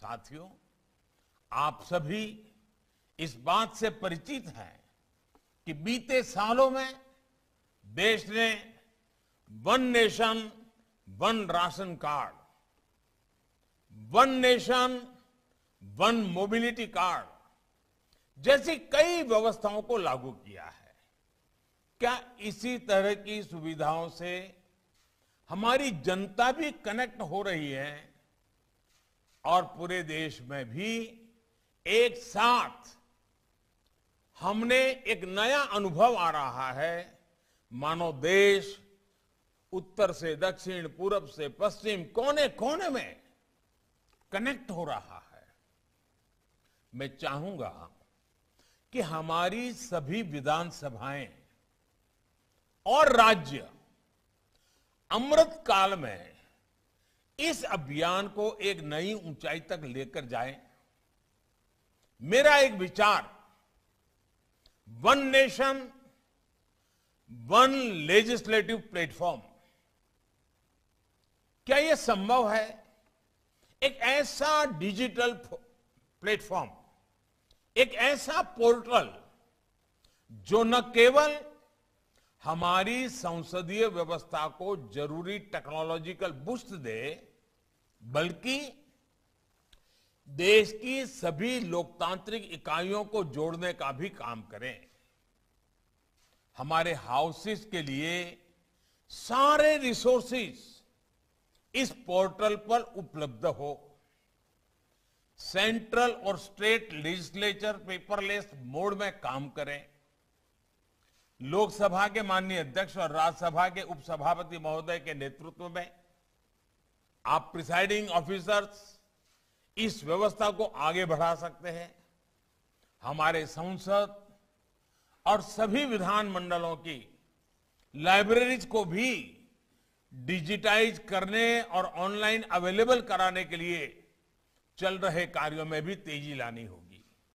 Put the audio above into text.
साथियों आप सभी इस बात से परिचित हैं कि बीते सालों में देश ने one nation one ration card one nation one mobility card जैसी कई व्यवस्थाओं को लागू किया है क्या इसी तरह की सुविधाओं से हमारी जनता भी कनेक्ट हो रही है और पूरे देश में भी एक साथ हमने एक नया अनुभव आ रहा है मानो देश उत्तर से दक्षिण पूरब से पश्चिम कोने कोने में कनेक्ट हो रहा है मैं चाहूंगा कि हमारी सभी विधानसभाएं और राज्य अमृत काल में इस अभियान को एक नई ऊंचाई तक लेकर जाए मेरा एक विचार one nation one legislative platform क्या यह संभव है एक ऐसा डिजिटल प्लेटफॉर्म एक ऐसा पोर्टल जो न केवल हमारी संसदीय व्यवस्था को जरूरी टेक्नोलॉजिकल बूस्ट दे बल्कि देश की सभी लोकतांत्रिक इकाइयों को जोड़ने का भी काम करें हमारे हाउसेस के लिए सारे रिसोर्सेस इस पोर्टल पर उपलब्ध हो सेंट्रल और स्टेट लेजिस्लेचर पेपरलेस मोड में काम करें लोकसभा के माननीय अध्यक्ष और राज्यसभा के उपसभापति महोदय के नेतृत्व में आप प्रिसाइडिंग ऑफिसर्स इस व्यवस्था को आगे बढ़ा सकते हैं हमारे संसद और सभी विधानमंडलों की लाइब्रेरीज को भी डिजिटाइज करने और ऑनलाइन अवेलेबल कराने के लिए चल रहे कार्यों में भी तेजी लानी होगी